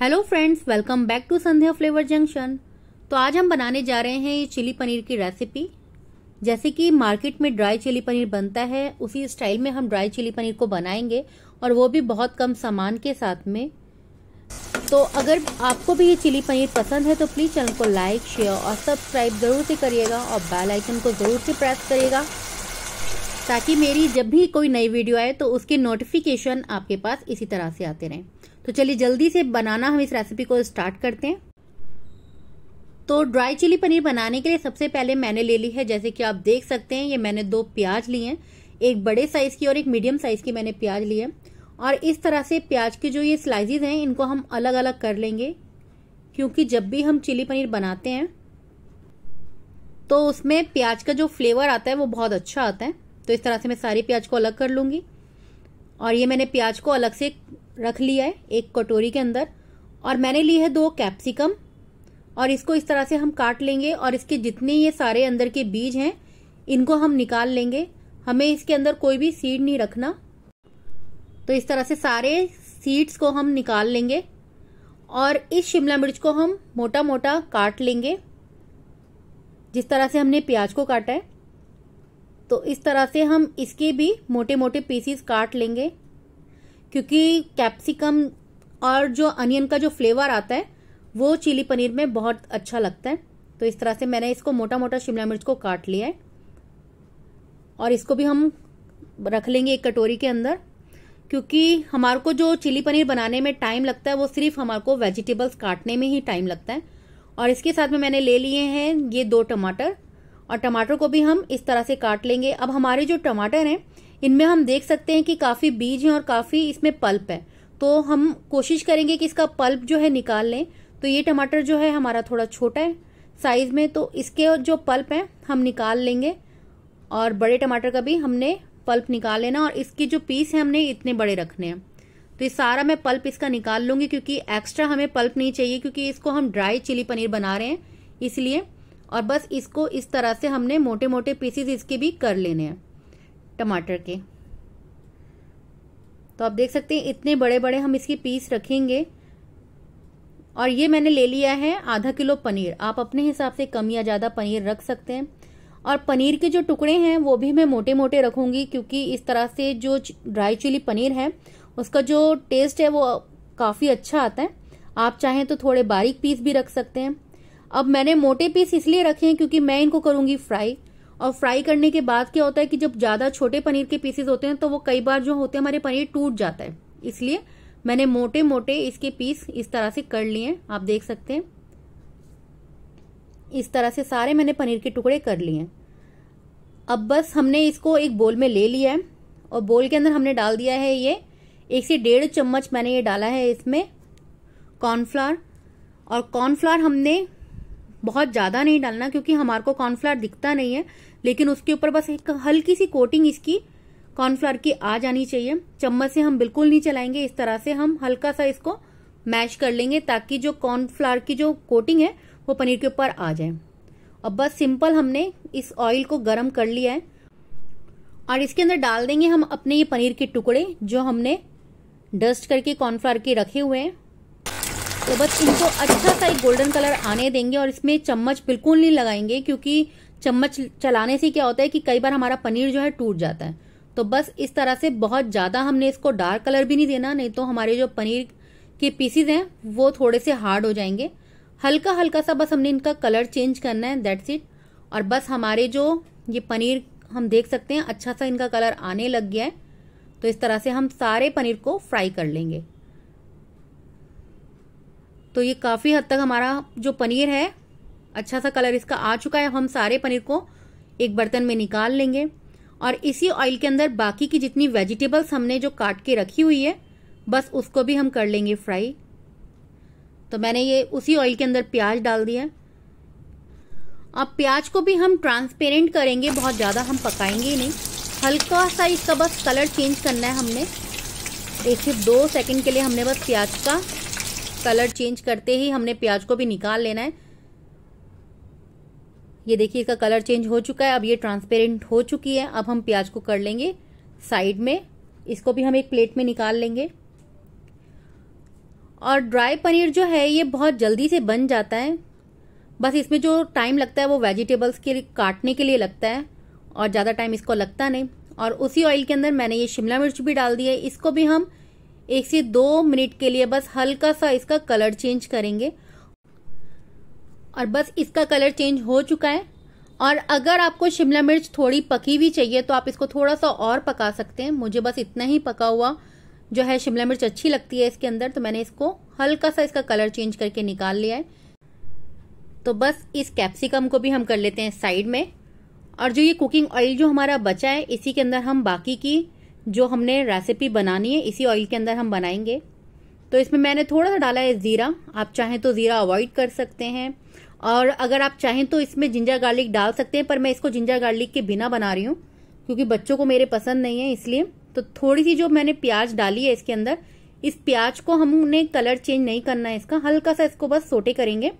Hello friends welcome back to Sandhya flavour junction तो आज हम बनाने जा रहे हैं ये चिली पनीर की रेसिपी जैसे कि मार्केट में ड्राई चिली पनीर बनता है उसी स्टाइल में हम ड्राई चिली पनीर को बनाएंगे और वो भी बहुत कम सामान के साथ में तो अगर आपको भी ये चिली पनीर पसंद है तो प्लीज़ चैनल को लाइक शेयर और सब्सक्राइब ज़रूर से करिएगा और बेल आइकन को ज़रूर से प्रेस करिएगा ताकि मेरी जब भी कोई नई वीडियो आए तो उसके नोटिफिकेशन आपके पास इसी तरह से आते रहें तो चलिए जल्दी से बनाना हम इस रेसिपी को स्टार्ट करते हैं तो ड्राई चिली पनीर बनाने के लिए सबसे पहले मैंने ले ली है जैसे कि आप देख सकते हैं ये मैंने दो प्याज ली हैं एक बड़े साइज़ की और एक मीडियम साइज़ की मैंने प्याज ली है और इस तरह से प्याज के जो ये स्लाइसेस हैं इनको हम अलग अलग कर लेंगे क्योंकि जब भी हम चिली पनीर बनाते हैं तो उसमें प्याज का जो फ्लेवर आता है वो बहुत अच्छा आता है तो इस तरह से मैं सारी प्याज को अलग कर लूँगी और ये मैंने प्याज को अलग से रख लिया है एक कटोरी के अंदर और मैंने ली है दो कैप्सिकम और इसको इस तरह से हम काट लेंगे और इसके जितने ये सारे अंदर के बीज हैं इनको हम निकाल लेंगे हमें इसके अंदर कोई भी सीड नहीं रखना तो इस तरह से सारे सीड्स को हम निकाल लेंगे और इस शिमला मिर्च को हम मोटा मोटा काट लेंगे जिस तरह से हमने प्याज को काटा है तो इस तरह से हम इसके भी मोटे मोटे पीसीस काट लेंगे क्योंकि कैप्सिकम और जो अनियन का जो फ्लेवर आता है वो चिली पनीर में बहुत अच्छा लगता है तो इस तरह से मैंने इसको मोटा मोटा शिमला मिर्च को काट लिया है और इसको भी हम रख लेंगे एक कटोरी के अंदर क्योंकि हमारे को जो चिली पनीर बनाने में टाइम लगता है वो सिर्फ हमारे को वेजिटेबल्स काटने में ही टाइम लगता है और इसके साथ में मैंने ले लिए हैं ये दो टमाटर और टमाटर को भी हम इस तरह से काट लेंगे अब हमारे जो टमाटर हैं इनमें हम देख सकते हैं कि काफ़ी बीज हैं और काफ़ी इसमें पल्प है तो हम कोशिश करेंगे कि इसका पल्प जो है निकाल लें तो ये टमाटर जो है हमारा थोड़ा छोटा है साइज़ में तो इसके जो पल्प है हम निकाल लेंगे और बड़े टमाटर का भी हमने पल्प निकाल लेना और इसके जो पीस है हमने इतने बड़े रखने हैं तो ये सारा मैं पल्प इसका निकाल लूँगी क्योंकि एक्स्ट्रा हमें पल्प नहीं चाहिए क्योंकि इसको हम ड्राई चिली पनीर बना रहे हैं इसलिए और बस इसको इस तरह से हमने मोटे मोटे पीसेस इसके भी कर लेने हैं टमाटर के तो आप देख सकते हैं इतने बड़े बड़े हम इसके पीस रखेंगे और ये मैंने ले लिया है आधा किलो पनीर आप अपने हिसाब से कम या ज़्यादा पनीर रख सकते हैं और पनीर के जो टुकड़े हैं वो भी मैं मोटे मोटे रखूँगी क्योंकि इस तरह से जो ड्राई चिली पनीर है उसका जो टेस्ट है वो काफ़ी अच्छा आता है आप चाहें तो थोड़े बारीक पीस भी रख सकते हैं अब मैंने मोटे पीस इसलिए रखे हैं क्योंकि मैं इनको करूँगी फ्राई और फ्राई करने के बाद क्या होता है कि जब ज़्यादा छोटे पनीर के पीसेज होते हैं तो वो कई बार जो होते हैं हमारे पनीर टूट जाता है इसलिए मैंने मोटे मोटे इसके पीस इस तरह से कर लिए आप देख सकते हैं इस तरह से सारे मैंने पनीर के टुकड़े कर लिए हैं अब बस हमने इसको एक बोल में ले लिया है और बोल के अंदर हमने डाल दिया है ये एक से डेढ़ चम्मच मैंने ये डाला है इसमें कॉर्नफ्लावर और कॉर्नफ्लावर हमने बहुत ज़्यादा नहीं डालना क्योंकि हमारे को कॉर्नफ्लावर दिखता नहीं है लेकिन उसके ऊपर बस एक हल्की सी कोटिंग इसकी कॉर्नफ्लावर की आ जानी चाहिए चम्मच से हम बिल्कुल नहीं चलाएंगे इस तरह से हम हल्का सा इसको मैश कर लेंगे ताकि जो कॉर्नफ्लावर की जो कोटिंग है वो पनीर के ऊपर आ जाए अब बस सिंपल हमने इस ऑयल को गर्म कर लिया है और इसके अंदर डाल देंगे हम अपने ये पनीर के टुकड़े जो हमने डस्ट करके कॉर्नफ्लावर के रखे हुए हैं तो बस इनको अच्छा सा एक गोल्डन कलर आने देंगे और इसमें चम्मच बिल्कुल नहीं लगाएंगे क्योंकि चम्मच चलाने से क्या होता है कि कई बार हमारा पनीर जो है टूट जाता है तो बस इस तरह से बहुत ज़्यादा हमने इसको डार्क कलर भी नहीं देना नहीं तो हमारे जो पनीर के पीसीज हैं वो थोड़े से हार्ड हो जाएंगे हल्का हल्का सा बस हमने इनका कलर चेंज करना है दैट्स इट और बस हमारे जो ये पनीर हम देख सकते हैं अच्छा सा इनका कलर आने लग गया है तो इस तरह से हम सारे पनीर को फ्राई कर लेंगे तो ये काफ़ी हद तक हमारा जो पनीर है अच्छा सा कलर इसका आ चुका है हम सारे पनीर को एक बर्तन में निकाल लेंगे और इसी ऑयल के अंदर बाकी की जितनी वेजिटेबल्स हमने जो काट के रखी हुई है बस उसको भी हम कर लेंगे फ्राई तो मैंने ये उसी ऑयल के अंदर प्याज डाल दिया अब प्याज को भी हम ट्रांसपेरेंट करेंगे बहुत ज़्यादा हम पकाएंगे ही नहीं हल्का सा इसका बस कलर चेंज करना है हमने एक से दो सेकंड के लिए हमने बस प्याज का कलर चेंज करते ही हमने प्याज को भी निकाल लेना है ये देखिए इसका कलर चेंज हो चुका है अब ये ट्रांसपेरेंट हो चुकी है अब हम प्याज को कर लेंगे साइड में इसको भी हम एक प्लेट में निकाल लेंगे और ड्राई पनीर जो है ये बहुत जल्दी से बन जाता है बस इसमें जो टाइम लगता है वो वेजिटेबल्स के काटने के लिए लगता है और ज़्यादा टाइम इसको लगता नहीं और उसी ऑयल के अंदर मैंने ये शिमला मिर्च भी डाल दी है इसको भी हम एक से दो मिनट के लिए बस हल्का सा इसका कलर चेंज करेंगे और बस इसका कलर चेंज हो चुका है और अगर आपको शिमला मिर्च थोड़ी पकी हुई चाहिए तो आप इसको थोड़ा सा और पका सकते हैं मुझे बस इतना ही पका हुआ जो है शिमला मिर्च अच्छी लगती है इसके अंदर तो मैंने इसको हल्का सा इसका कलर चेंज करके निकाल लिया है तो बस इस कैप्सिकम को भी हम कर लेते हैं साइड में और जो ये कुकिंग ऑयल जो हमारा बचा है इसी के अंदर हम बाकी की जो हमने रेसिपी बनानी है इसी ऑयल के अंदर हम बनाएंगे तो इसमें मैंने थोड़ा सा डाला है ज़ीरा आप चाहें तो ज़ीरा अवॉइड कर सकते हैं और अगर आप चाहें तो इसमें जिंजर गार्लिक डाल सकते हैं पर मैं इसको जिंजर गार्लिक के बिना बना रही हूँ क्योंकि बच्चों को मेरे पसंद नहीं है इसलिए तो थोड़ी सी जो मैंने प्याज डाली है इसके अंदर इस प्याज को हमने कलर चेंज नहीं करना है इसका हल्का सा इसको बस सोटे करेंगे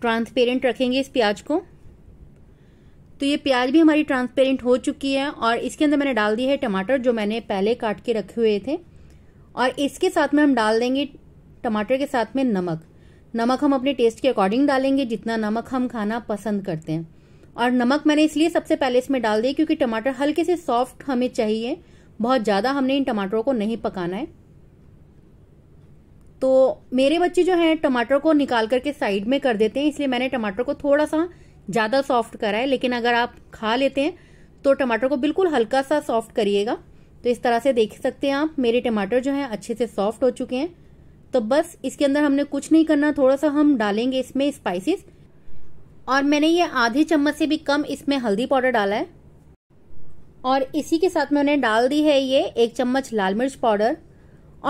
ट्रांसपेरेंट रखेंगे इस प्याज को तो ये प्याज भी हमारी ट्रांसपेरेंट हो चुकी है और इसके अंदर मैंने डाल दी है टमाटर जो मैंने पहले काट के रखे हुए थे और इसके साथ में हम डाल देंगे टमाटर के साथ में नमक नमक हम अपने टेस्ट के अकॉर्डिंग डालेंगे जितना नमक हम खाना पसंद करते हैं और नमक मैंने इसलिए सबसे पहले इसमें डाल दिया क्योंकि टमाटर हल्के से सॉफ्ट हमें चाहिए बहुत ज़्यादा हमने इन टमाटरों को नहीं पकाना है तो मेरे बच्चे जो हैं टमाटर को निकाल करके साइड में कर देते हैं इसलिए मैंने टमाटर को थोड़ा सा ज़्यादा सॉफ्ट करा है लेकिन अगर आप खा लेते हैं तो टमाटर को बिल्कुल हल्का सा सॉफ्ट करिएगा तो इस तरह से देख सकते हैं आप मेरे टमाटर जो हैं अच्छे से सॉफ्ट हो चुके हैं तो बस इसके अंदर हमने कुछ नहीं करना थोड़ा सा हम डालेंगे इसमें स्पाइसेस और मैंने ये आधे चम्मच से भी कम इसमें हल्दी पाउडर डाला है और इसी के साथ मैंने डाल दी है ये एक चम्मच लाल मिर्च पाउडर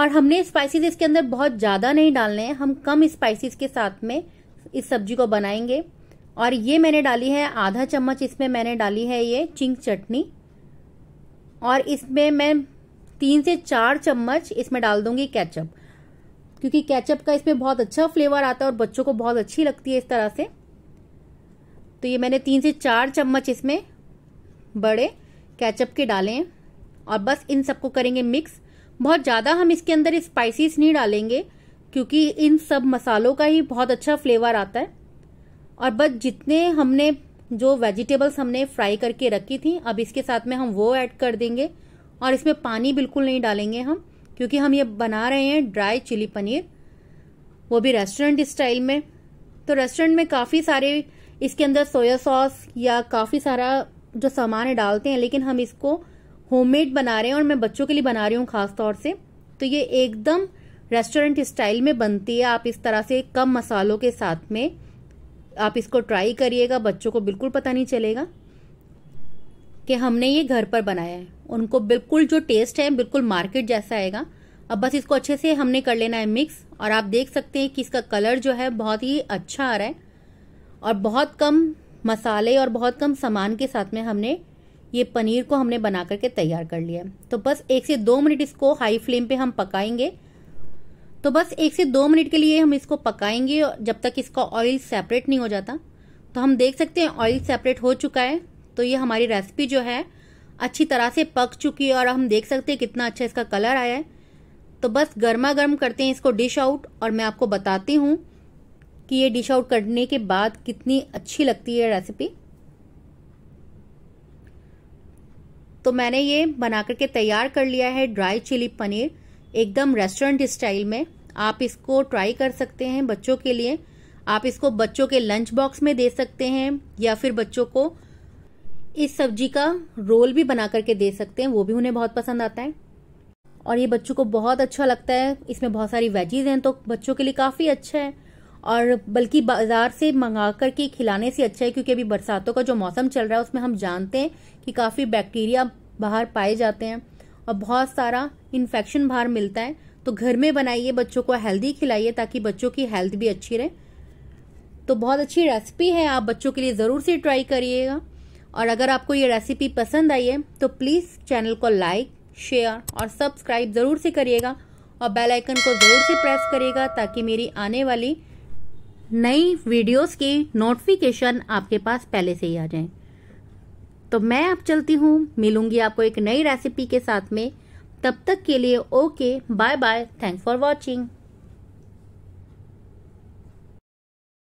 और हमने स्पाइसेस इसके अंदर बहुत ज़्यादा नहीं डालने हैं हम कम स्पाइसेस के साथ में इस सब्जी को बनाएंगे और ये मैंने डाली है आधा चम्मच इसमें मैंने डाली है ये चिंक चटनी और इसमें मैं तीन से चार चम्मच इसमें डाल दूंगी कैचअप क्योंकि कैचअप का इसमें बहुत अच्छा फ्लेवर आता है और बच्चों को बहुत अच्छी लगती है इस तरह से तो ये मैंने तीन से चार चम्मच इसमें बड़े कैचअप के डाले हैं और बस इन सबको करेंगे मिक्स बहुत ज़्यादा हम इसके अंदर स्पाइसीस नहीं डालेंगे क्योंकि इन सब मसालों का ही बहुत अच्छा फ्लेवर आता है और बस जितने हमने जो वेजिटेबल्स हमने फ्राई करके रखी थी अब इसके साथ में हम वो ऐड कर देंगे और इसमें पानी बिल्कुल नहीं डालेंगे हम क्योंकि हम ये बना रहे हैं ड्राई चिली पनीर वो भी रेस्टोरेंट स्टाइल में तो रेस्टोरेंट में काफ़ी सारे इसके अंदर सोया सॉस या काफ़ी सारा जो सामान है डालते हैं लेकिन हम इसको होममेड बना रहे हैं और मैं बच्चों के लिए बना रही हूँ खास तौर से तो ये एकदम रेस्टोरेंट स्टाइल में बनती है आप इस तरह से कम मसालों के साथ में आप इसको ट्राई करिएगा बच्चों को बिल्कुल पता नहीं चलेगा कि हमने ये घर पर बनाया है उनको बिल्कुल जो टेस्ट है बिल्कुल मार्केट जैसा आएगा अब बस इसको अच्छे से हमने कर लेना है मिक्स और आप देख सकते हैं कि इसका कलर जो है बहुत ही अच्छा आ रहा है और बहुत कम मसाले और बहुत कम सामान के साथ में हमने ये पनीर को हमने बना करके तैयार कर लिया है तो बस एक से दो मिनट इसको हाई फ्लेम पे हम पकाएंगे तो बस एक से दो मिनट के लिए हम इसको पकाएंगे जब तक इसका ऑयल सेपरेट नहीं हो जाता तो हम देख सकते हैं ऑयल सेपरेट हो चुका है तो ये हमारी रेसिपी जो है अच्छी तरह से पक चुकी है और हम देख सकते हैं कितना अच्छा इसका कलर आया है तो बस गर्मा गर्म करते हैं इसको डिश आउट और मैं आपको बताती हूँ कि ये डिश आउट करने के बाद कितनी अच्छी लगती है रेसिपी तो मैंने ये बना करके तैयार कर लिया है ड्राई चिली पनीर एकदम रेस्टोरेंट स्टाइल में आप इसको ट्राई कर सकते हैं बच्चों के लिए आप इसको बच्चों के लंच बॉक्स में दे सकते हैं या फिर बच्चों को इस सब्जी का रोल भी बना करके दे सकते हैं वो भी उन्हें बहुत पसंद आता है और ये बच्चों को बहुत अच्छा लगता है इसमें बहुत सारी वेजीज हैं तो बच्चों के लिए काफ़ी अच्छा है और बल्कि बाजार से मंगा करके खिलाने से अच्छा है क्योंकि अभी बरसातों का जो मौसम चल रहा है उसमें हम जानते हैं कि काफ़ी बैक्टीरिया बाहर पाए जाते हैं और बहुत सारा इन्फेक्शन बाहर मिलता है तो घर में बनाइए बच्चों को हेल्दी खिलाइए ताकि बच्चों की हेल्थ भी अच्छी रहे तो बहुत अच्छी रेसिपी है आप बच्चों के लिए ज़रूर से ट्राई करिएगा और अगर आपको ये रेसिपी पसंद आई है तो प्लीज़ चैनल को लाइक शेयर और सब्सक्राइब ज़रूर से करिएगा और बेल आइकन को ज़रूर से प्रेस करिएगा ताकि मेरी आने वाली नई वीडियोस की नोटिफिकेशन आपके पास पहले से ही आ जाएं। तो मैं अब चलती हूँ मिलूंगी आपको एक नई रेसिपी के साथ में तब तक के लिए okay bye bye thank for watching